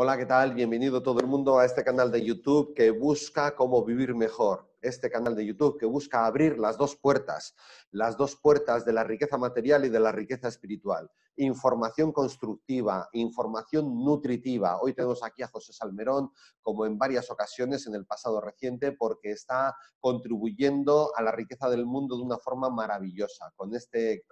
Hola, ¿qué tal? Bienvenido todo el mundo a este canal de YouTube que busca cómo vivir mejor este canal de YouTube que busca abrir las dos puertas, las dos puertas de la riqueza material y de la riqueza espiritual. Información constructiva, información nutritiva. Hoy tenemos aquí a José Salmerón, como en varias ocasiones en el pasado reciente, porque está contribuyendo a la riqueza del mundo de una forma maravillosa, con este,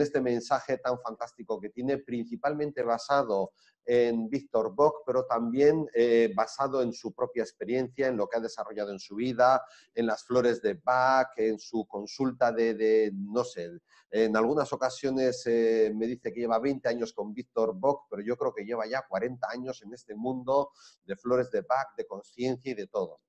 este mensaje tan fantástico que tiene, principalmente basado en Víctor Bock, pero también eh, basado en su propia experiencia, en lo que ha desarrollado en su vida, en las flores de Bach, en su consulta de, no sé, en algunas ocasiones eh, me dice que lleva 20 años con Víctor Bock, pero yo creo que lleva ya 40 años en este mundo de flores de Bach, de conciencia y de todo.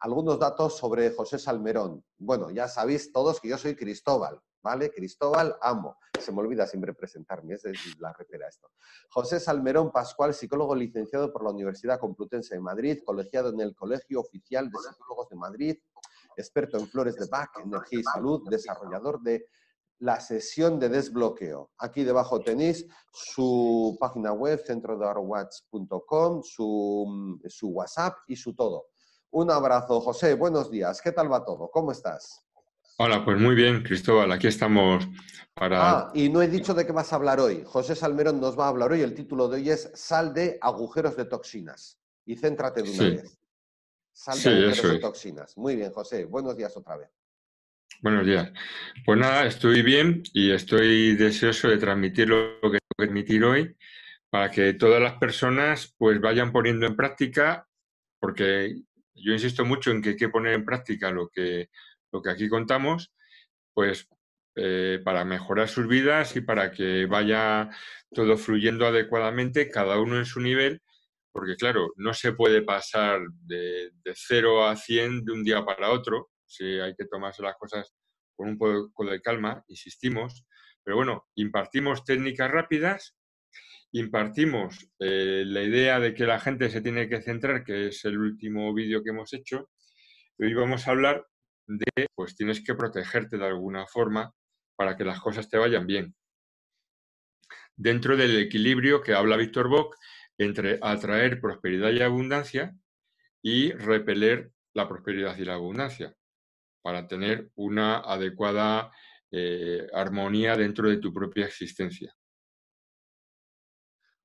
Algunos datos sobre José Salmerón. Bueno, ya sabéis todos que yo soy Cristóbal, ¿vale? Cristóbal Amo. Se me olvida siempre presentarme, es la repera esto. José Salmerón Pascual, psicólogo licenciado por la Universidad Complutense de Madrid, colegiado en el Colegio Oficial de Psicólogos de Madrid, experto en flores de Bach, energía y salud, desarrollador de la sesión de desbloqueo. Aquí debajo tenéis su página web, centrodarwatch.com, su, su WhatsApp y su todo. Un abrazo, José. Buenos días. ¿Qué tal va todo? ¿Cómo estás? Hola, pues muy bien, Cristóbal. Aquí estamos para... Ah, y no he dicho de qué vas a hablar hoy. José Salmerón nos va a hablar hoy. El título de hoy es Sal de agujeros de toxinas. Y céntrate de una vez toxinas. Muy bien, José. Buenos días otra vez. Buenos días. Pues nada, estoy bien y estoy deseoso de transmitir lo que tengo que transmitir hoy para que todas las personas pues vayan poniendo en práctica, porque yo insisto mucho en que hay que poner en práctica lo que, lo que aquí contamos, pues eh, para mejorar sus vidas y para que vaya todo fluyendo adecuadamente, cada uno en su nivel, porque claro, no se puede pasar de, de 0 a 100 de un día para otro, si hay que tomarse las cosas con un poco de calma, insistimos, pero bueno, impartimos técnicas rápidas, impartimos eh, la idea de que la gente se tiene que centrar, que es el último vídeo que hemos hecho, y hoy vamos a hablar de, pues tienes que protegerte de alguna forma para que las cosas te vayan bien. Dentro del equilibrio que habla Víctor Bock entre atraer prosperidad y abundancia y repeler la prosperidad y la abundancia, para tener una adecuada eh, armonía dentro de tu propia existencia.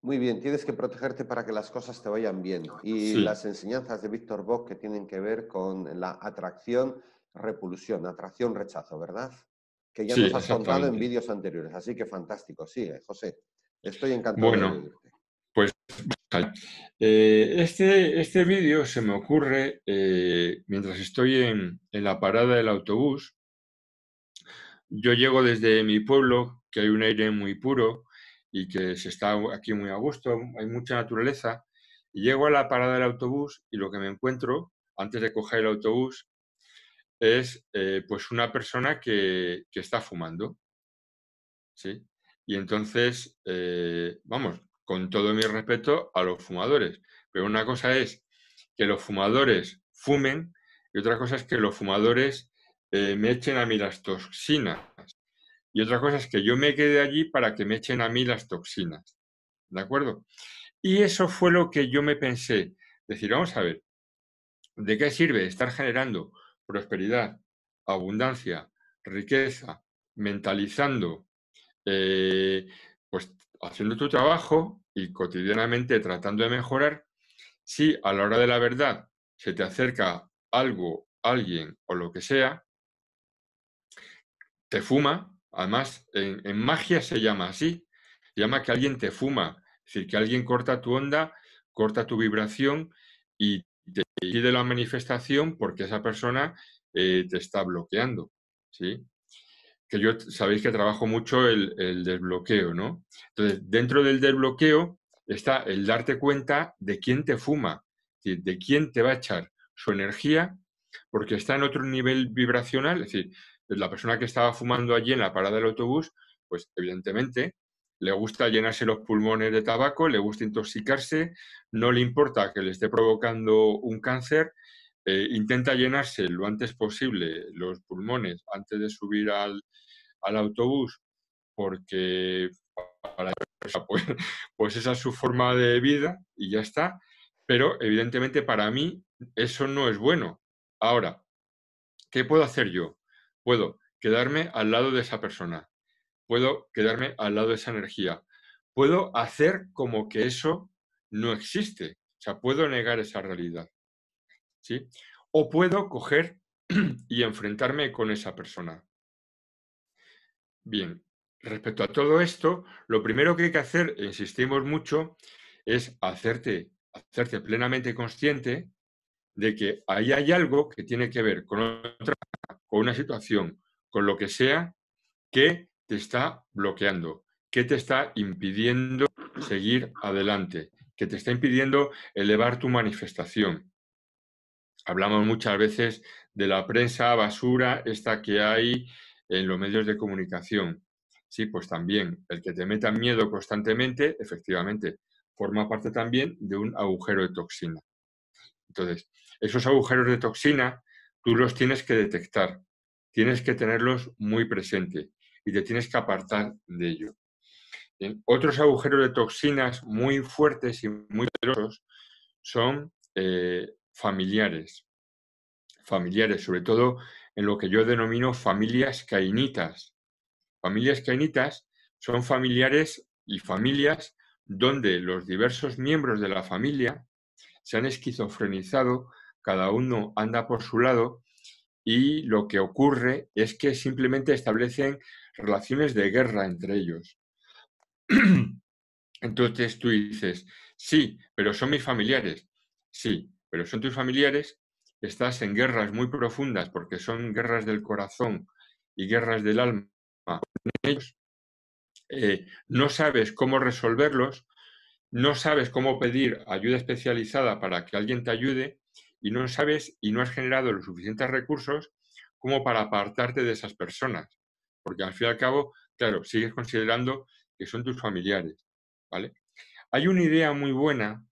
Muy bien, tienes que protegerte para que las cosas te vayan bien. Y las enseñanzas de Víctor Bock que tienen que ver con la atracción, repulsión, atracción, rechazo, ¿verdad? Que ya nos has contado en vídeos anteriores, así que fantástico. Sigue, José. Estoy encantado. de verlo. Pues eh, este, este vídeo se me ocurre eh, mientras estoy en, la parada del autobús. Yo llego desde mi pueblo, que hay un aire muy puro y que se está aquí muy a gusto, hay mucha naturaleza. Y llego a la parada del autobús y lo que me encuentro antes de coger el autobús es eh, pues una persona que, está fumando. ¿sí? Y entonces, vamos, con todo mi respeto a los fumadores. Pero una cosa es que los fumadores fumen y otra cosa es que los fumadores eh, me echen a mí las toxinas. Y otra cosa es que yo me quede allí para que me echen a mí las toxinas. ¿De acuerdo? Y eso fue lo que yo me pensé. Decir, vamos a ver, ¿de qué sirve estar generando prosperidad, abundancia, riqueza, mentalizando, eh, haciendo tu trabajo y cotidianamente tratando de mejorar, si a la hora de la verdad se te acerca algo, alguien o lo que sea, te fuma, además en, magia se llama así, se llama que alguien te fuma, es decir, que alguien corta tu onda, corta tu vibración y te pide la manifestación porque esa persona eh, te está bloqueando, ¿sí? que yo sabéis que trabajo mucho el, desbloqueo, ¿no? Entonces, dentro del desbloqueo está el darte cuenta de quién te fuma, de quién te va a echar su energía, porque está en otro nivel vibracional, es decir, pues la persona que estaba fumando allí en la parada del autobús, pues evidentemente le gusta llenarse los pulmones de tabaco, le gusta intoxicarse, no le importa que le esté provocando un cáncer eh, intenta llenarse lo antes posible los pulmones antes de subir al, autobús porque para, pues, pues, esa es su forma de vida y ya está. Pero evidentemente para mí eso no es bueno. Ahora, ¿qué puedo hacer yo? Puedo quedarme al lado de esa persona, puedo quedarme al lado de esa energía, puedo hacer como que eso no existe, o sea, puedo negar esa realidad. O puedo coger y enfrentarme con esa persona. Bien, respecto a todo esto, lo primero que hay que hacer, insistimos mucho, es hacerte, hacerte plenamente consciente de que ahí hay algo que tiene que ver con otra, con una situación, con lo que sea, que te está bloqueando, que te está impidiendo seguir adelante, que te está impidiendo elevar tu manifestación hablamos muchas veces de la prensa basura, esta que hay en los medios de comunicación. Sí, pues también el que te meta miedo constantemente, efectivamente, forma parte también de un agujero de toxina. Entonces, esos agujeros de toxina tú los tienes que detectar, tienes que tenerlos muy presente y te tienes que apartar de ello. otros agujeros de toxinas muy fuertes y muy poderosos son eh, familiares, familiares, sobre todo en lo que yo denomino familias cainitas. Familias cainitas son familiares y familias donde los diversos miembros de la familia se han esquizofrenizado, cada uno anda por su lado y lo que ocurre es que simplemente establecen relaciones de guerra entre ellos. Entonces tú dices, sí, pero son mis familiares. Sí, pero son tus familiares, estás en guerras muy profundas porque son guerras del corazón y guerras del alma. Ellos, eh, no sabes cómo resolverlos, no sabes cómo pedir ayuda especializada para que alguien te ayude y no sabes y no has generado los suficientes recursos como para apartarte de esas personas. Porque al fin y al cabo, claro, sigues considerando que son tus familiares. ¿vale? Hay una idea muy buena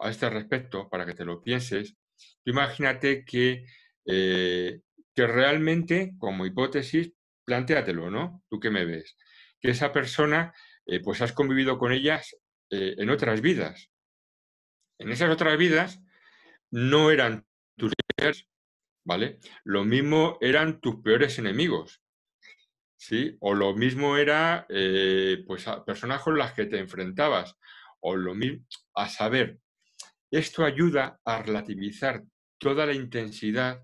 a este respecto para que te lo pienses, imagínate que, eh, que realmente, como hipótesis, plantéatelo, ¿no? Tú que me ves, que esa persona, eh, pues has convivido con ellas eh, en otras vidas. En esas otras vidas no eran tus líderes, ¿vale? Lo mismo eran tus peores enemigos, ¿sí? O lo mismo era, pues, personas con las que te enfrentabas, o lo mismo, a saber, esto ayuda a relativizar toda la intensidad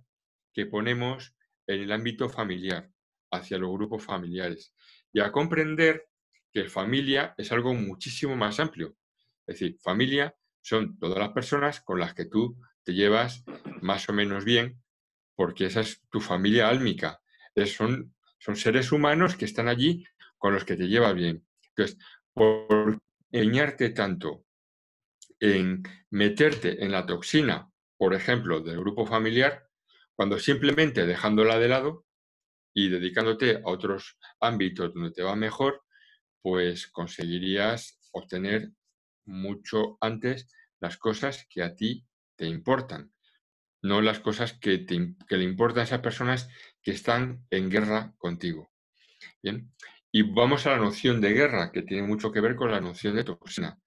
que ponemos en el ámbito familiar, hacia los grupos familiares, y a comprender que familia es algo muchísimo más amplio. Es decir, familia son todas las personas con las que tú te llevas más o menos bien, porque esa es tu familia álmica. son, son seres humanos que están allí con los que te llevas bien. Entonces, por engañarte tanto en meterte en la toxina, por ejemplo, del grupo familiar, cuando simplemente dejándola de lado y dedicándote a otros ámbitos donde te va mejor, pues conseguirías obtener mucho antes las cosas que a ti te importan, no las cosas que, le importan a esas personas que están en guerra contigo. Bien, y vamos a la noción de guerra, que tiene mucho que ver con la noción de toxina.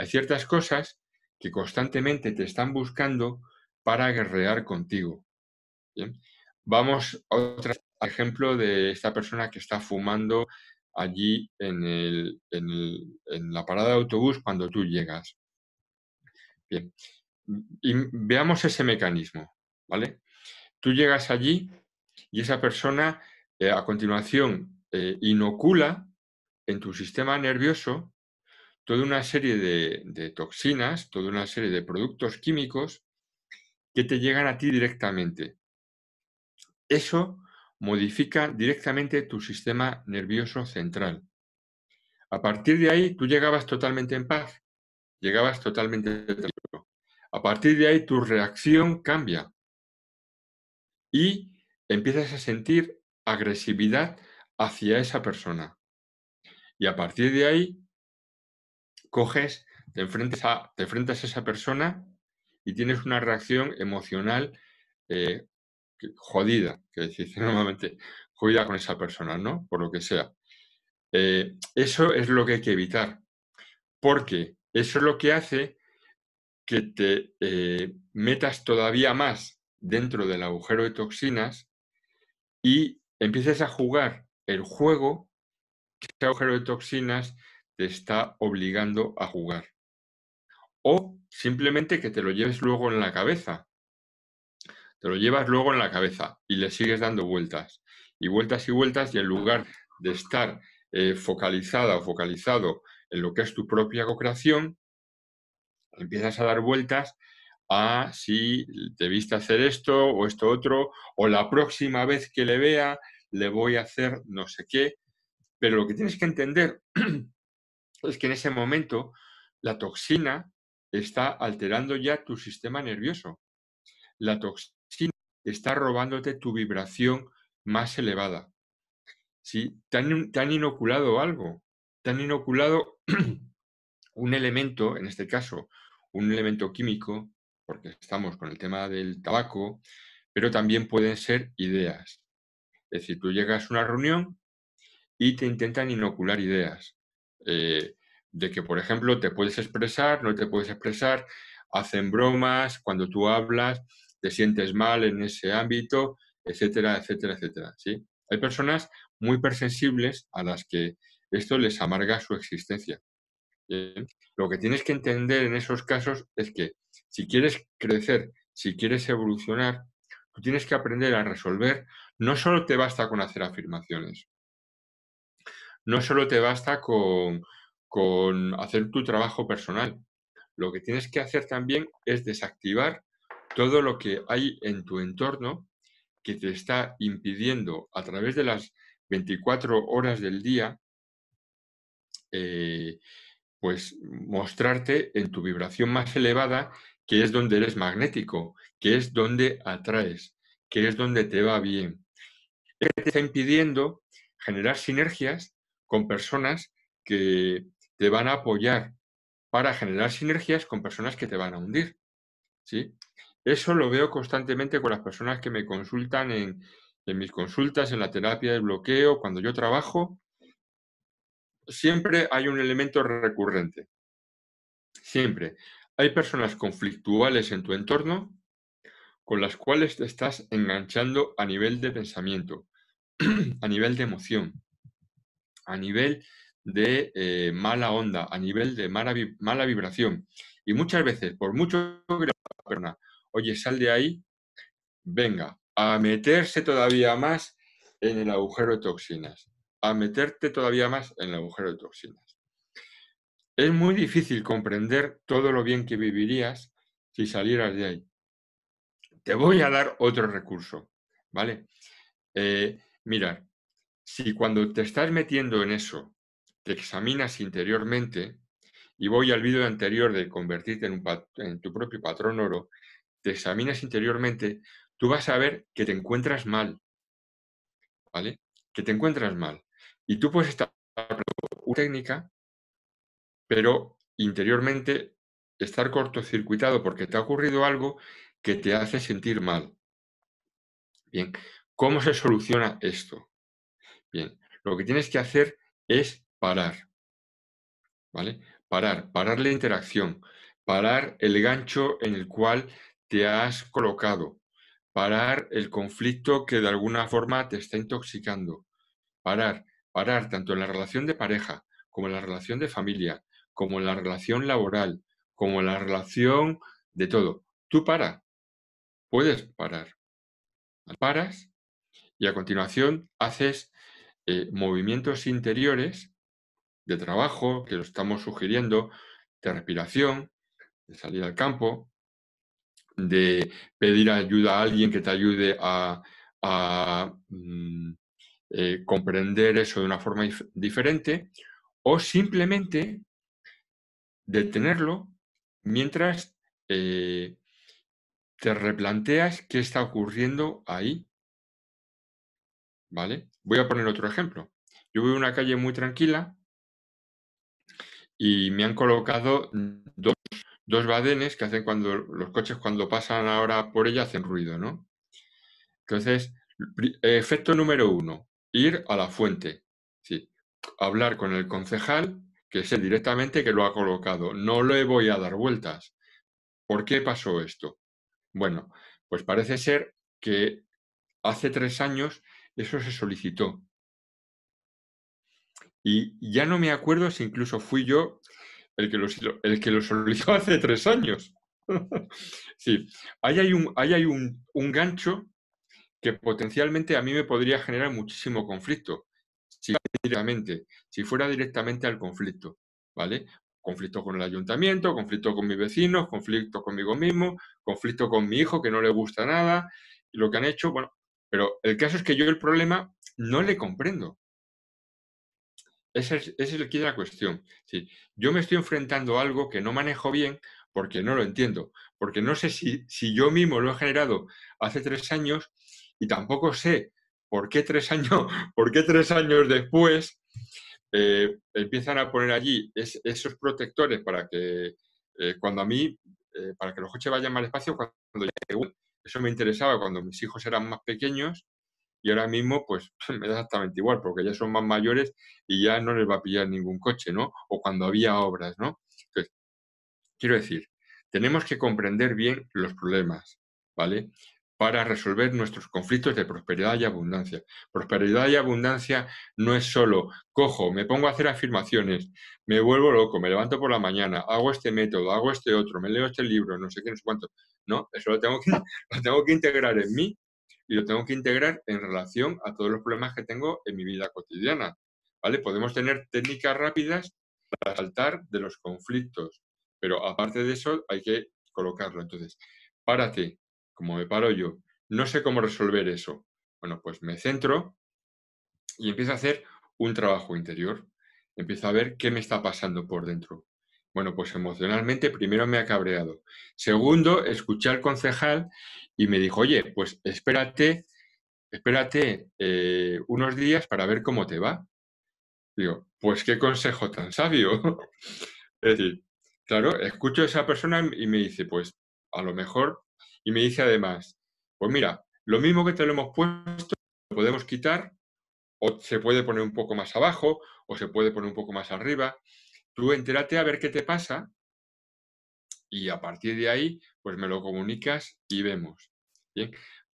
Hay ciertas cosas que constantemente te están buscando para guerrear contigo. Vamos a otro ejemplo de esta persona que está fumando allí en, la parada de autobús cuando tú llegas. veamos ese mecanismo, ¿vale? Tú llegas allí y esa persona eh, a continuación eh, inocula en tu sistema nervioso toda una serie de, toxinas, toda una serie de productos químicos que te llegan a ti directamente. Eso modifica directamente tu sistema nervioso central. A partir de ahí, tú llegabas totalmente en paz, llegabas totalmente tranquilo. A partir de ahí, tu reacción cambia y empiezas a sentir agresividad hacia esa persona. Y a partir de ahí, coges, te enfrentas a, te a esa persona y tienes una reacción emocional eh, jodida, que decir normalmente, jodida con esa persona, ¿no? Por lo que sea. Eh, eso es lo que hay que evitar, porque eso es lo que hace que te eh, metas todavía más dentro del agujero de toxinas y empieces a jugar el juego, que ese agujero de toxinas te está obligando a jugar. O simplemente que te lo lleves luego en la cabeza. Te lo llevas luego en la cabeza y le sigues dando vueltas y vueltas y vueltas y en lugar de estar eh, focalizada o focalizado en lo que es tu propia cocreación, empiezas a dar vueltas a si debiste hacer esto o esto otro, o la próxima vez que le vea le voy a hacer no sé qué. Pero lo que tienes que entender es que en ese momento la toxina está alterando ya tu sistema nervioso. La toxina está robándote tu vibración más elevada. si te han inoculado algo, te han inoculado un elemento, en este caso, un elemento químico, porque estamos con el tema del tabaco, pero también pueden ser ideas. Es decir, tú llegas a una reunión y te intentan inocular ideas. Eh, de que, por ejemplo, te puedes expresar, no te puedes expresar, hacen bromas, cuando tú hablas, te sientes mal en ese ámbito, etcétera, etcétera, etcétera. ¿sí? Hay personas muy persensibles a las que esto les amarga su existencia. Lo que tienes que entender en esos casos es que si quieres crecer, si quieres evolucionar, tú tienes que aprender a resolver, no solo te basta con hacer afirmaciones, no solo te basta con, hacer tu trabajo personal. Lo que tienes que hacer también es desactivar todo lo que hay en tu entorno que te está impidiendo a través de las 24 horas del día, eh, pues mostrarte en tu vibración más elevada, que es donde eres magnético, que es donde atraes, que es donde te va bien. Que te está impidiendo generar sinergias con personas que te van a apoyar para generar sinergias con personas que te van a hundir. ¿sí? Eso lo veo constantemente con las personas que me consultan en, en mis consultas, en la terapia de bloqueo, cuando yo trabajo. Siempre hay un elemento recurrente. Siempre. Hay personas conflictuales en tu entorno con las cuales te estás enganchando a nivel de pensamiento, a nivel de emoción a nivel de eh, mala onda, a nivel de mala, mala, vibración. Y muchas veces, por mucho que la persona, oye, sal de ahí, venga, a meterse todavía más en el agujero de toxinas, a meterte todavía más en el agujero de toxinas. Es muy difícil comprender todo lo bien que vivirías si salieras de ahí. Te voy a dar otro recurso, ¿vale? Eh, mirar, si cuando te estás metiendo en eso, te examinas interiormente, y voy al vídeo anterior de convertirte en, en tu propio patrón oro, te examinas interiormente, tú vas a ver que te encuentras mal, ¿vale? Que te encuentras mal. Y tú puedes estar una técnica, pero interiormente estar cortocircuitado porque te ha ocurrido algo que te hace sentir mal. Bien, ¿cómo se soluciona esto? Bien, lo que tienes que hacer es parar. ¿Vale? Parar, parar la interacción, parar el gancho en el cual te has colocado, parar el conflicto que de alguna forma te está intoxicando, parar, parar tanto en la relación de pareja como en la relación de familia, como en la relación laboral, como en la relación de todo. Tú para, puedes parar. Paras y a continuación haces eh, movimientos interiores de trabajo que lo estamos sugiriendo, de respiración, de salir al campo, de pedir ayuda a alguien que te ayude a, mm, eh, comprender eso de una forma diferente, o simplemente detenerlo mientras eh, te replanteas qué está ocurriendo ahí. ¿Vale? Voy a poner otro ejemplo. Yo voy a una calle muy tranquila y me han colocado dos, badenes que hacen cuando los coches cuando pasan ahora por ella hacen ruido, ¿no? Entonces, efecto número uno, ir a la fuente. Sí, hablar con el concejal, que es el directamente que lo ha colocado. No le voy a dar vueltas. ¿Por qué pasó esto? Bueno, pues parece ser que hace tres años eso se solicitó. Y ya no me acuerdo si incluso fui yo el que lo, el que solicitó hace tres años. sí, ahí hay, un, hay un, gancho que potencialmente a mí me podría generar muchísimo conflicto, si fuera directamente, si fuera directamente al conflicto, ¿vale? Conflicto con el ayuntamiento, conflicto con mis vecinos, conflicto conmigo mismo, conflicto con mi hijo que no le gusta nada, y lo que han hecho, bueno, pero el caso es que yo el problema no le comprendo. Esa es, la cuestión. yo me estoy enfrentando a algo que no manejo bien porque no lo entiendo, porque no sé si, yo mismo lo he generado hace tres años y tampoco sé por qué tres años, por qué tres años después eh, empiezan a poner allí esos protectores para que eh, cuando a mí, eh, para que los coches vayan más espacio, cuando llegue, eso me interesaba cuando mis hijos eran más pequeños y ahora mismo pues me da exactamente igual porque ya son más mayores y ya no les va a pillar ningún coche, ¿no? O cuando había obras, ¿no? Entonces, quiero decir, tenemos que comprender bien los problemas, ¿vale? para resolver nuestros conflictos de prosperidad y abundancia. Prosperidad y abundancia no es solo, cojo, me pongo a hacer afirmaciones, me vuelvo loco, me levanto por la mañana, hago este método, hago este otro, me leo este libro, no sé qué, no sé cuánto. No, eso lo tengo que, tengo que integrar en mí y lo tengo que integrar en relación a todos los problemas que tengo en mi vida cotidiana. ¿Vale? Podemos tener técnicas rápidas para saltar de los conflictos, pero aparte de eso hay que colocarlo. Entonces, párate, como me paro yo, no sé cómo resolver eso. Bueno, pues me centro y empiezo a hacer un trabajo interior. Empiezo a ver qué me está pasando por dentro. Bueno, pues emocionalmente primero me ha cabreado. Segundo, escuché al concejal y me dijo, oye, pues espérate, espérate eh, unos días para ver cómo te va. Digo, pues qué consejo tan sabio. es decir, claro, escucho a esa persona y me dice, pues a lo mejor y me dice además, pues mira, lo mismo que te lo hemos puesto, lo podemos quitar, o se puede poner un poco más abajo, o se puede poner un poco más arriba. Tú entérate a ver qué te pasa y a partir de ahí, pues me lo comunicas y vemos.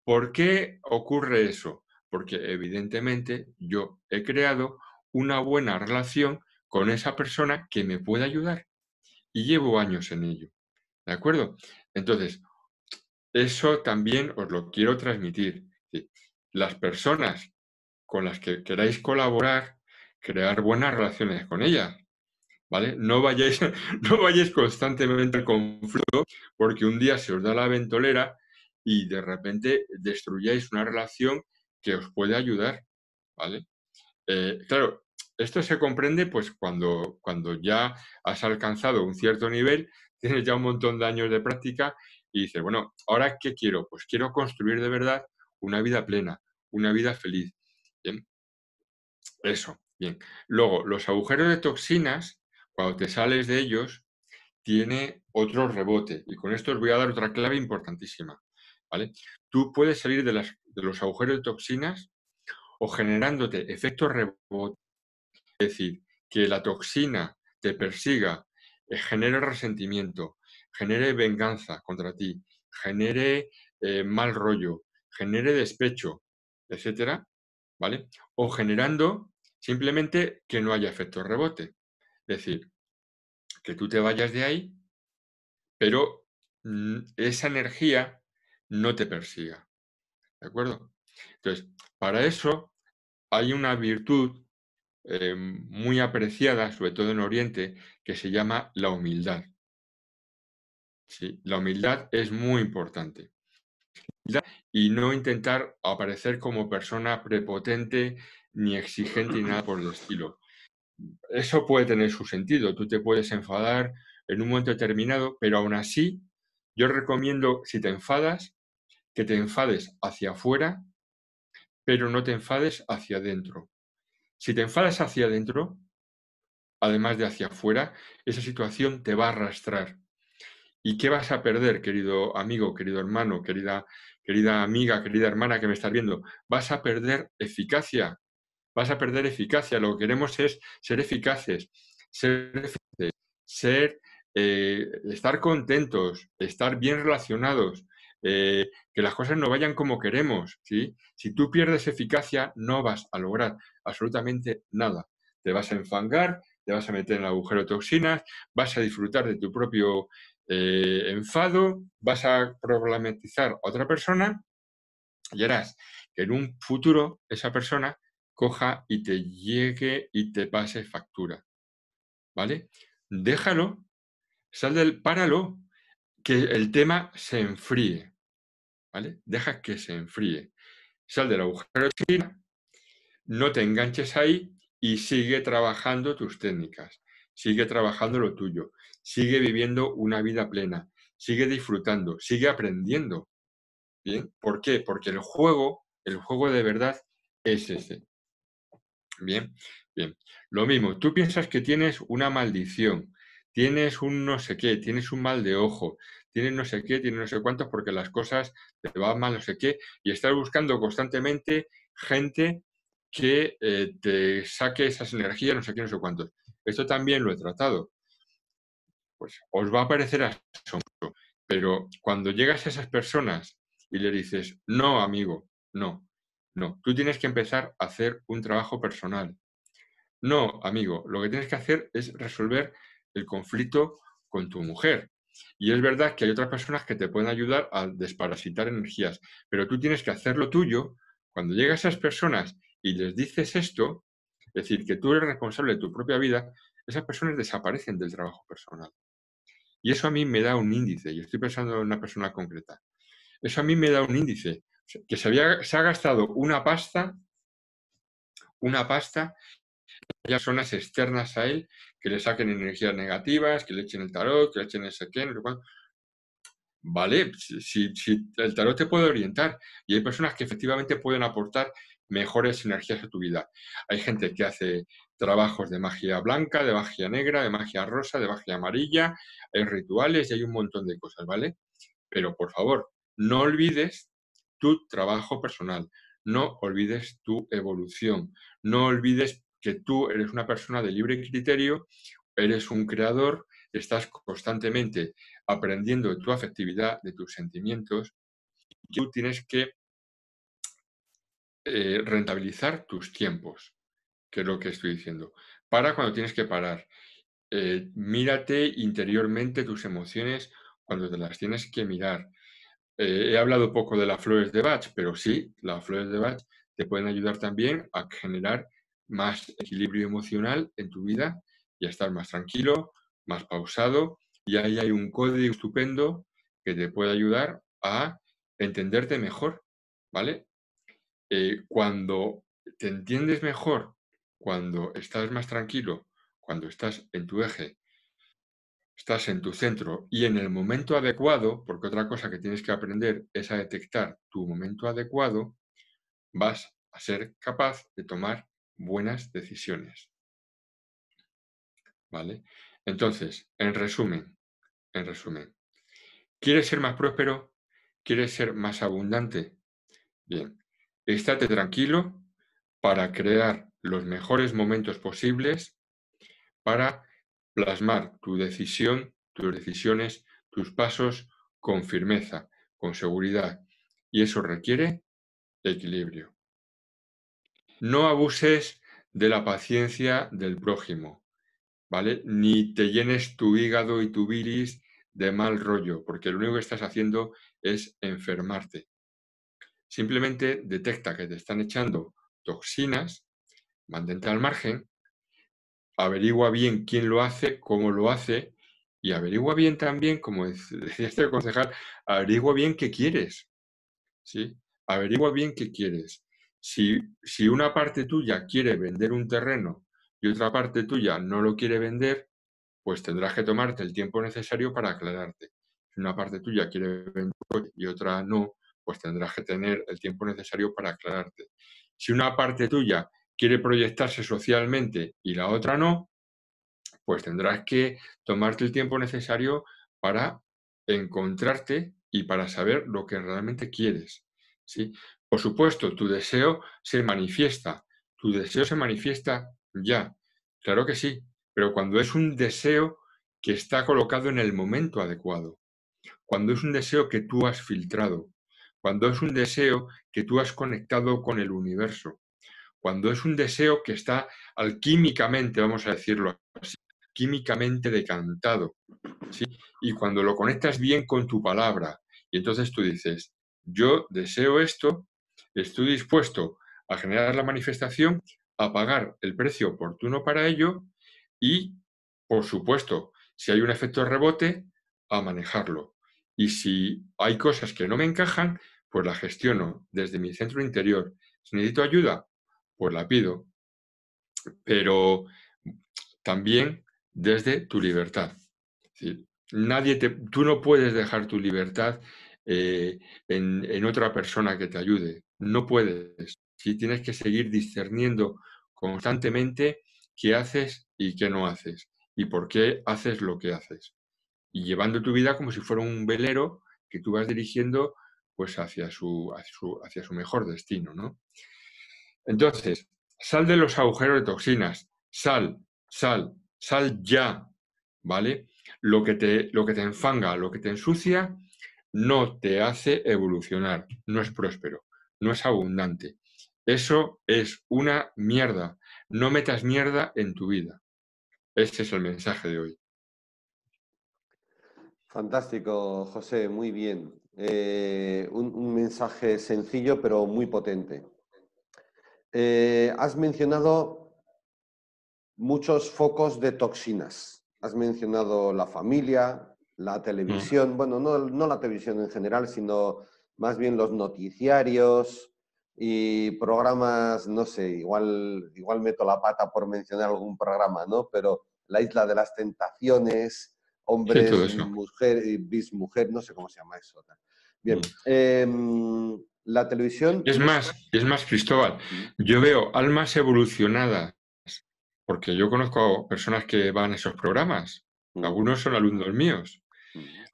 ¿Por qué ocurre eso? Porque evidentemente yo he creado una buena relación con esa persona que me puede ayudar y llevo años en ello. ¿De acuerdo? Entonces, eso también os lo quiero transmitir. Las personas con las que queráis colaborar, crear buenas relaciones con ellas. ¿Vale? No vayáis, no constantemente al conflicto porque un día se os da la ventolera y de repente destruyáis una relación que os puede ayudar, ¿vale? Eh, claro, esto se comprende pues cuando, cuando ya has alcanzado un cierto nivel, tienes ya un montón de años de práctica y dices, bueno, ¿ahora qué quiero? Pues quiero construir de verdad una vida plena, una vida feliz. Eso, bien. Luego, los agujeros de toxinas, cuando te sales de ellos, tiene otro rebote. Y con esto os voy a dar otra clave importantísima. ¿vale? Tú puedes salir de, las, de los agujeros de toxinas o generándote efectos rebote. Es decir, que la toxina te persiga, eh, genere resentimiento, genere venganza contra ti, genere eh, mal rollo, genere despecho, etcétera, ¿vale? O generando simplemente que no haya efecto rebote. Es decir, que tú te vayas de ahí, pero mm, esa energía no te persiga. ¿De acuerdo? Entonces, para eso hay una virtud eh, muy apreciada, sobre todo en Oriente, que se llama la humildad. La humildad es muy importante. Y no intentar aparecer como persona prepotente ni exigente ni nada por el estilo. Eso puede tener su sentido. Tú te puedes enfadar en un momento determinado, pero aún así yo recomiendo, si te enfadas, que te enfades hacia afuera, pero no te enfades hacia adentro. Si te enfadas hacia adentro, además de hacia afuera, esa situación te va a arrastrar. ¿Y qué vas a perder, querido amigo, querido hermano, querida, querida amiga, querida hermana que me estás viendo? Vas a perder eficacia. Vas a perder eficacia. Lo que queremos es ser eficaces, ser eficaces, eh, estar contentos, estar bien relacionados, eh, que las cosas no vayan como queremos. ¿sí? Si tú pierdes eficacia, no vas a lograr absolutamente nada. Te vas a enfangar, te vas a meter en el agujero de toxinas, vas a disfrutar de tu propio eh, enfado, vas a problematizar a otra persona y harás que en un futuro esa persona coja y te llegue y te pase factura. ¿Vale? Déjalo, sal del, páralo, que el tema se enfríe. ¿Vale? Deja que se enfríe. Sal del agujero de no te enganches ahí y sigue trabajando tus técnicas, sigue trabajando lo tuyo sigue viviendo una vida plena, sigue disfrutando, sigue aprendiendo. ¿Bien? ¿Por qué? Porque el juego, el juego de verdad es ese. Bien, bien. Lo mismo, tú piensas que tienes una maldición, tienes un no sé qué, tienes un mal de ojo, tienes no sé qué, tienes no sé cuántos, porque las cosas te van mal, no sé qué, y estás buscando constantemente gente que eh, te saque esas energías, no sé qué, no sé cuántos. Esto también lo he tratado pues os va a parecer asombro pero cuando llegas a esas personas y le dices, no, amigo, no, no, tú tienes que empezar a hacer un trabajo personal. No, amigo, lo que tienes que hacer es resolver el conflicto con tu mujer. Y es verdad que hay otras personas que te pueden ayudar a desparasitar energías, pero tú tienes que hacer lo tuyo. Cuando llegas a esas personas y les dices esto, es decir, que tú eres responsable de tu propia vida, esas personas desaparecen del trabajo personal. Y eso a mí me da un índice, Yo estoy pensando en una persona concreta. Eso a mí me da un índice, que se, se ha gastado una pasta, una pasta, ya zonas externas a él, que le saquen energías negativas, que le echen el tarot, que le echen ese sequén, no Vale, si, si el tarot te puede orientar y hay personas que efectivamente pueden aportar mejores energías a tu vida. Hay gente que hace trabajos de magia blanca, de magia negra, de magia rosa, de magia amarilla, hay rituales y hay un montón de cosas, ¿vale? Pero por favor, no olvides tu trabajo personal, no olvides tu evolución, no olvides que tú eres una persona de libre criterio, eres un creador, estás constantemente aprendiendo de tu afectividad, de tus sentimientos, y tú tienes que eh, rentabilizar tus tiempos que es lo que estoy diciendo. Para cuando tienes que parar. Eh, mírate interiormente tus emociones cuando te las tienes que mirar. Eh, he hablado poco de las flores de Bach, pero sí, las flores de Bach te pueden ayudar también a generar más equilibrio emocional en tu vida y a estar más tranquilo, más pausado. Y ahí hay un código estupendo que te puede ayudar a entenderte mejor, ¿vale? Eh, cuando te entiendes mejor cuando estás más tranquilo, cuando estás en tu eje, estás en tu centro y en el momento adecuado, porque otra cosa que tienes que aprender es a detectar tu momento adecuado, vas a ser capaz de tomar buenas decisiones. ¿Vale? Entonces, en resumen, en resumen, ¿quieres ser más próspero? ¿Quieres ser más abundante? Bien, estate tranquilo para crear los mejores momentos posibles para plasmar tu decisión, tus decisiones, tus pasos con firmeza, con seguridad. Y eso requiere equilibrio. No abuses de la paciencia del prójimo, ¿vale? Ni te llenes tu hígado y tu bilis de mal rollo, porque lo único que estás haciendo es enfermarte. Simplemente detecta que te están echando toxinas mantente al margen, averigua bien quién lo hace, cómo lo hace y averigua bien también, como decía este concejal, averigua bien qué quieres. ¿sí? Averigua bien qué quieres. Si, si una parte tuya quiere vender un terreno y otra parte tuya no lo quiere vender, pues tendrás que tomarte el tiempo necesario para aclararte. Si una parte tuya quiere vender y otra no, pues tendrás que tener el tiempo necesario para aclararte. Si una parte tuya quiere proyectarse socialmente y la otra no, pues tendrás que tomarte el tiempo necesario para encontrarte y para saber lo que realmente quieres. ¿sí? Por supuesto, tu deseo se manifiesta, tu deseo se manifiesta ya, claro que sí, pero cuando es un deseo que está colocado en el momento adecuado, cuando es un deseo que tú has filtrado, cuando es un deseo que tú has conectado con el universo, cuando es un deseo que está alquímicamente, vamos a decirlo así, químicamente decantado, ¿sí? Y cuando lo conectas bien con tu palabra, y entonces tú dices, yo deseo esto, estoy dispuesto a generar la manifestación, a pagar el precio oportuno para ello y, por supuesto, si hay un efecto rebote, a manejarlo. Y si hay cosas que no me encajan, pues la gestiono desde mi centro interior. Si necesito ayuda, pues la pido, pero también desde tu libertad. Nadie te, tú no puedes dejar tu libertad eh, en, otra persona que te ayude. No puedes. si Tienes que seguir discerniendo constantemente qué haces y qué no haces y por qué haces lo que haces. Y llevando tu vida como si fuera un velero que tú vas dirigiendo pues hacia su, hacia su, hacia su mejor destino, ¿no? Entonces, sal de los agujeros de toxinas, sal, sal, sal ya, ¿vale? Lo que te, enfanga, lo que te ensucia, no te hace evolucionar, no es próspero, no es abundante. Eso es una mierda. No metas mierda en tu vida. Ese es el mensaje de hoy. Fantástico, José, muy bien. Eh, un mensaje sencillo pero muy potente. Eh, has mencionado muchos focos de toxinas. Has mencionado la familia, la televisión, mm. bueno, no, la televisión en general, sino más bien los noticiarios y programas, no sé, igual, igual meto la pata por mencionar algún programa, ¿no? Pero la isla de las tentaciones, hombres, bis mujer, no sé cómo se llama eso. Bien, mm. em, la televisión... Es más, es más, Cristóbal, yo veo almas evolucionadas, porque yo conozco a personas que van a esos programas, algunos son alumnos míos,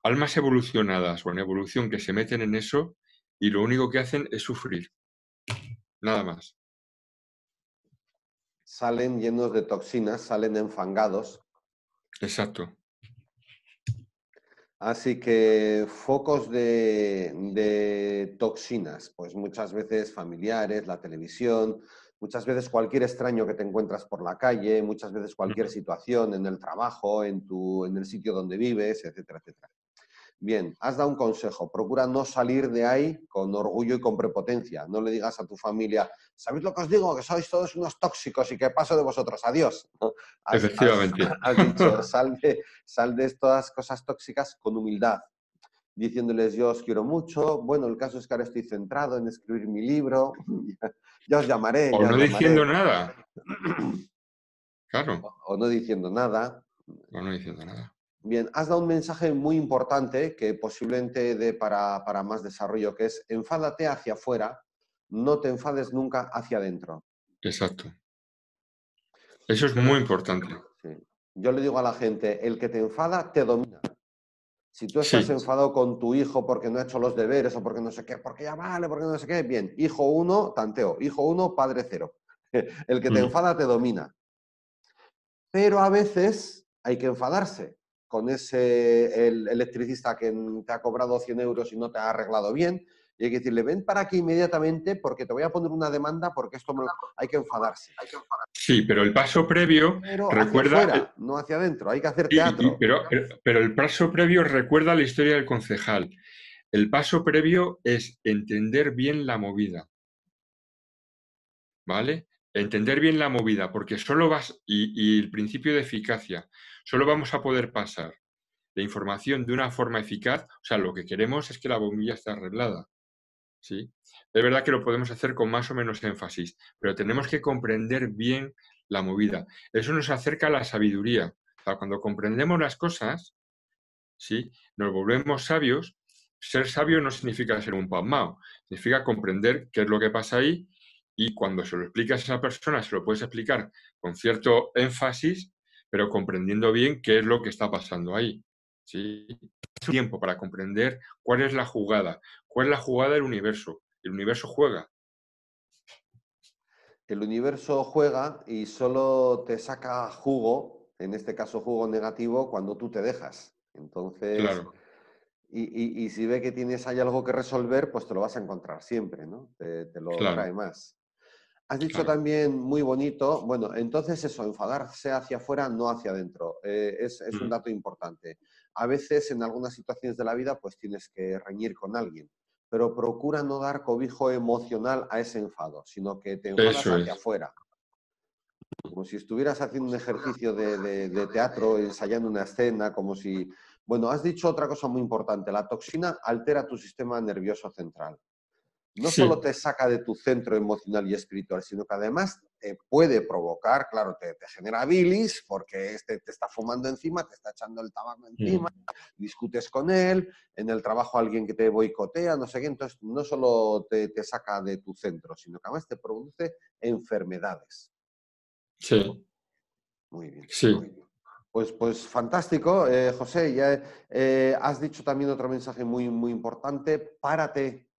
almas evolucionadas o en evolución que se meten en eso y lo único que hacen es sufrir, nada más. Salen llenos de toxinas, salen enfangados. Exacto. Así que focos de, de, toxinas, pues muchas veces familiares, la televisión, muchas veces cualquier extraño que te encuentras por la calle, muchas veces cualquier situación en el trabajo, en, tu, en el sitio donde vives, etcétera, etcétera. Bien, has dado un consejo. Procura no salir de ahí con orgullo y con prepotencia. No le digas a tu familia, ¿sabéis lo que os digo? Que sois todos unos tóxicos y que paso de vosotros. Adiós. Efectivamente. Has, dicho, sal de, sal estas cosas tóxicas con humildad, diciéndoles yo os quiero mucho, bueno, el caso es que ahora estoy centrado en escribir mi libro, ya os llamaré. O no diciendo nada. Claro. o, no diciendo nada. O no diciendo nada. Bien, has dado un mensaje muy importante que posiblemente dé para, más desarrollo, que es enfádate hacia afuera, no te enfades nunca hacia adentro. Exacto. Eso es muy importante. Yo le digo a la gente, el que te enfada te domina. Si tú estás enfadado con tu hijo porque no ha hecho los deberes o porque no sé qué, porque ya vale, porque no sé qué, bien, hijo uno, tanteo, hijo uno, padre cero. El que te mm. enfada te domina. Pero a veces hay que enfadarse con ese electricista que te ha cobrado 100 euros y no te ha arreglado bien, y hay que decirle, ven para aquí inmediatamente porque te voy a poner una demanda porque esto hay, que enfadarse, Sí, pero el paso previo recuerda... Hacia no hacia adentro, hay que hacer teatro. pero, pero el paso previo recuerda la historia del concejal. El paso previo es entender bien la movida. ¿Vale? Entender bien la movida, porque solo vas... y el principio de eficacia. Solo vamos a poder pasar la información de una forma eficaz, o sea, lo que queremos es que la bombilla esté arreglada. ¿sí? Es verdad que lo podemos hacer con más o menos énfasis, pero tenemos que comprender bien la movida. Eso nos acerca a la sabiduría. cuando comprendemos las cosas, ¿sí? nos volvemos sabios. Ser sabio no significa ser un palmao, significa comprender qué es lo que pasa ahí y cuando se lo explicas a esa persona, se lo puedes explicar con cierto énfasis, pero comprendiendo bien qué es lo que está pasando ahí. ¿sí? Tiempo para comprender cuál es la jugada, cuál es la jugada del universo. El universo juega. El universo juega y solo te saca jugo, en este caso jugo negativo, cuando tú te dejas. Entonces, Y, si ve que tienes ahí algo que resolver, pues te lo vas a encontrar siempre, ¿no? Te, lo trae más. Has dicho también muy bonito, bueno, entonces eso, enfadarse hacia afuera, no hacia adentro. Eh, es, un mm. dato importante. A veces en algunas situaciones de la vida pues tienes que reñir con alguien, pero procura no dar cobijo emocional a ese enfado, sino que te enfadas hacia afuera. Como si estuvieras haciendo un ejercicio de teatro, ensayando una escena, como si... Bueno, has dicho otra cosa muy importante, la toxina altera tu sistema nervioso central no solo te saca de tu centro emocional y espiritual, sino que además puede provocar, claro, te, genera bilis porque este te está fumando encima, te está echando el tabaco encima, mm. discutes con él, en el trabajo alguien que te boicotea, no sé qué, entonces no solo te, saca de tu centro, sino que además te produce enfermedades. Sí. Muy bien. Pues, pues fantástico, eh, José. Ya eh, has dicho también otro mensaje muy, muy importante. Párate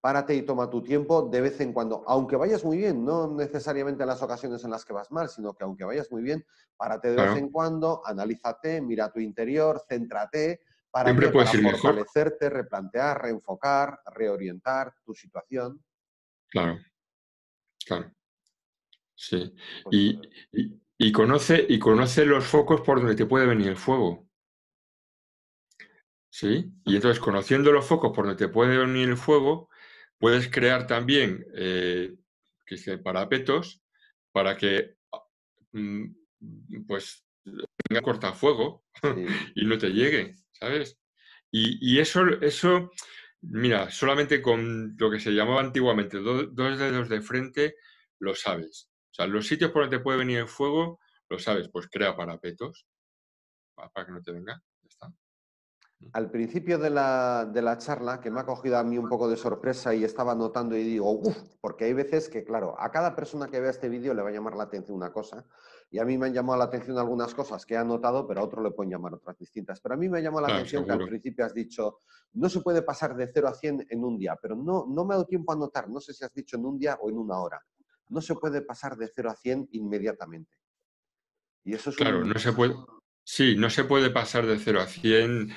párate y toma tu tiempo de vez en cuando, aunque vayas muy bien, no necesariamente en las ocasiones en las que vas mal, sino que aunque vayas muy bien, párate de vez en cuando, analízate, mira tu interior, céntrate para, fortalecerte, replantear, reenfocar, reorientar tu situación. Claro, claro. Sí. conoce, y conoce los focos por donde te puede venir el fuego. ¿Sí? Y entonces, conociendo los focos por donde te puede venir el fuego, Puedes crear también eh, parapetos para que ah, mm, mm, pues tenga cortafuego fuego y no te llegue, ¿sabes? Y, eso, eso, mira, solamente con lo que se llamaba antiguamente dos dedos de frente, lo sabes. O sea, los sitios por donde puede venir el fuego, lo sabes, pues crea parapetos para que no te venga al principio de la, charla, que me ha cogido a mí un poco de sorpresa y estaba notando y digo, uff, porque hay veces que, claro, a cada persona que vea este vídeo le va a llamar la atención una cosa, y a mí me han llamado la atención algunas cosas que he anotado, pero a otro le pueden llamar otras distintas. Pero a mí me ha llamado la atención que al principio has dicho, no se puede pasar de 0 a 100 en un día, pero no, no me ha dado tiempo a anotar, no sé si has dicho en un día o en una hora. No se puede pasar de 0 a 100 inmediatamente. Y eso es Claro, no se puede... Sí, no se puede pasar de cero a cien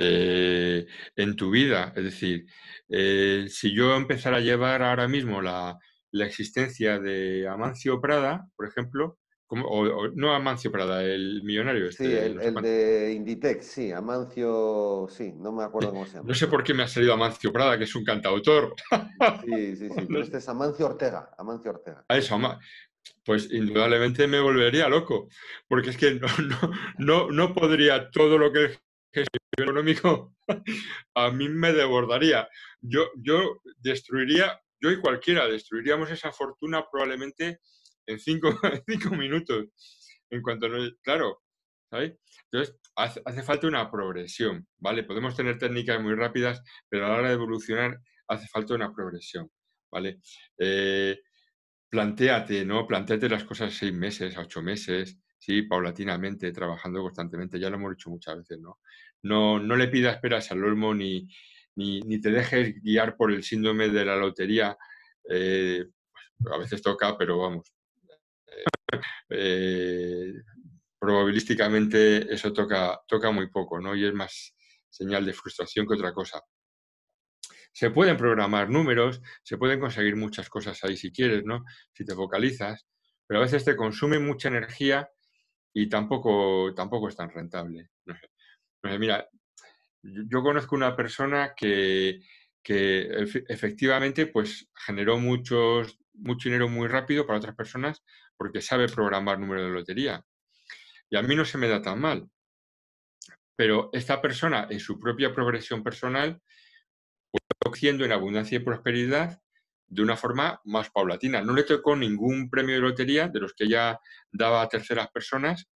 eh, en tu vida. Es decir, eh, si yo empezara a llevar ahora mismo la, existencia de Amancio Prada, por ejemplo, o, no Amancio Prada, el millonario. Este, sí, el, de Inditex, sí, Amancio, sí, no me acuerdo eh, cómo se llama. No sé por qué me ha salido Amancio Prada, que es un cantautor. Sí, sí, sí, este es Amancio Ortega, Amancio Ortega. Ah, eso, pues indudablemente me volvería loco, porque es que no, no podría todo lo que económico a mí me debordaría. Yo, yo destruiría, yo y cualquiera, destruiríamos esa fortuna probablemente en cinco, cinco minutos. En cuanto no, claro, ¿sabes? Entonces, hace, falta una progresión, ¿vale? Podemos tener técnicas muy rápidas, pero a la hora de evolucionar hace falta una progresión, ¿vale? Eh, plantéate, ¿no? Plantéate las cosas seis meses, ocho meses, sí, paulatinamente, trabajando constantemente, ya lo hemos dicho muchas veces, ¿no? No, no le pidas esperas al olmo ni, ni, te dejes guiar por el síndrome de la lotería. Eh, pues, a veces toca, pero vamos. Eh, eh, probabilísticamente eso toca, toca muy poco, ¿no? Y es más señal de frustración que otra cosa. Se pueden programar números, se pueden conseguir muchas cosas ahí si quieres, ¿no? Si te focalizas, pero a veces te consume mucha energía y tampoco, tampoco es tan rentable. mira, yo conozco una persona que, efectivamente pues, generó muchos, mucho dinero muy rápido para otras personas porque sabe programar números de lotería. Y a mí no se me da tan mal. Pero esta persona, en su propia progresión personal, produciendo en abundancia y prosperidad de una forma más paulatina. No le tocó ningún premio de lotería de los que ya daba a terceras personas,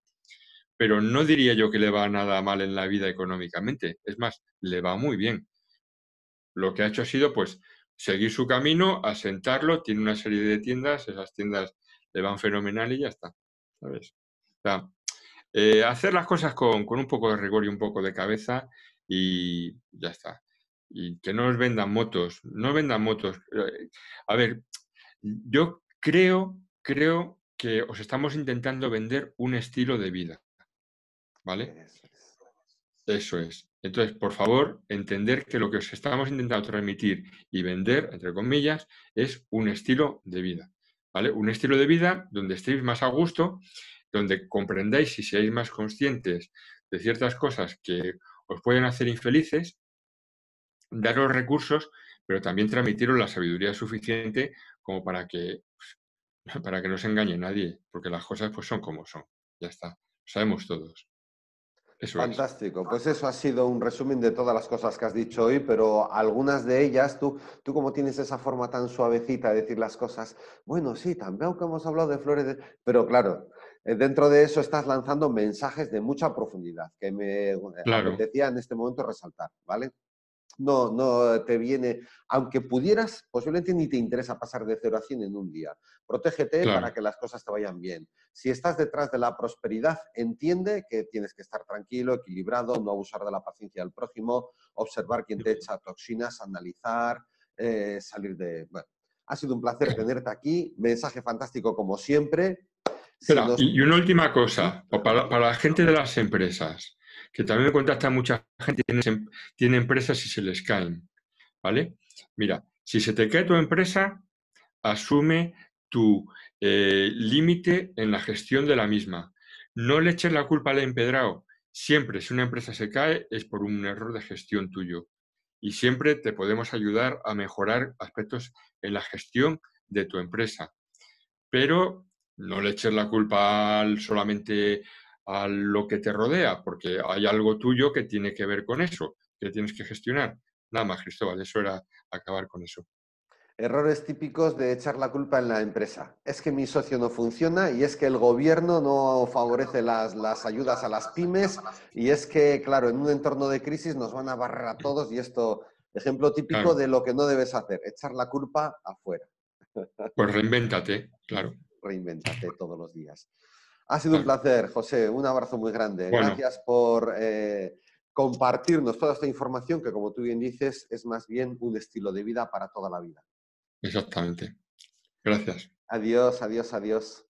pero no diría yo que le va nada mal en la vida económicamente. Es más, le va muy bien. Lo que ha hecho ha sido, pues, seguir su camino, asentarlo, tiene una serie de tiendas, esas tiendas le van fenomenal y ya está. Eh, hacer las cosas con, con un poco de rigor y un poco de cabeza y ya está y que no os vendan motos, no vendan motos. Eh, a ver, yo creo, creo que os estamos intentando vender un estilo de vida, ¿vale? Eso es. Entonces, por favor, entender que lo que os estamos intentando transmitir y vender, entre comillas, es un estilo de vida, ¿vale? Un estilo de vida donde estéis más a gusto, donde comprendáis y seáis más conscientes de ciertas cosas que os pueden hacer infelices dar los recursos, pero también transmitiros la sabiduría suficiente como para que, pues, para que no se engañe nadie, porque las cosas pues son como son. Ya está, sabemos todos. Fantástico. Pues eso ha sido un resumen de todas las cosas que has dicho hoy, pero algunas de ellas, tú, tú como tienes esa forma tan suavecita de decir las cosas, bueno, sí, también aunque hemos hablado de flores, pero claro, eh, dentro de eso estás lanzando mensajes de mucha profundidad que me decía eh, en este momento resaltar, ¿vale? no, no te viene, aunque pudieras, posiblemente ni te interesa pasar de 0 a 100 en un día. Protégete para que las cosas te vayan bien. Si estás detrás de la prosperidad, entiende que tienes que estar tranquilo, equilibrado, no abusar de la paciencia del prójimo, observar quién te echa toxinas, analizar, eh, salir de... Bueno, ha sido un placer eh. tenerte aquí. Mensaje fantástico como siempre. Y una última cosa, para la gente de las empresas que también me contacta mucha gente, tiene, tiene empresas y se les caen, ¿vale? Mira, si se te cae tu empresa, asume tu eh, límite en la gestión de la misma. No le eches la culpa al empedrado. Siempre, si una empresa se cae, es por un error de gestión tuyo. Y siempre te podemos ayudar a mejorar aspectos en la gestión de tu empresa. Pero no le eches la culpa al solamente a lo que te rodea, porque hay algo tuyo que tiene que ver con eso, que tienes que gestionar. Nada más, Cristóbal, eso era acabar con eso. Errores típicos de echar la culpa en la empresa. Es que mi socio no funciona y es que el gobierno no favorece las, ayudas a las pymes y es que, claro, en un entorno de crisis nos van a barrer a todos y esto, ejemplo típico de lo que no debes hacer, echar la culpa afuera. Pues reinvéntate, claro. Reinvéntate todos los días. Ha sido un placer, José. Un abrazo muy grande. Gracias por eh, compartirnos toda esta información que, como tú bien dices, es más bien un estilo de vida para toda la vida. Exactamente. Gracias. Adiós, adiós, adiós.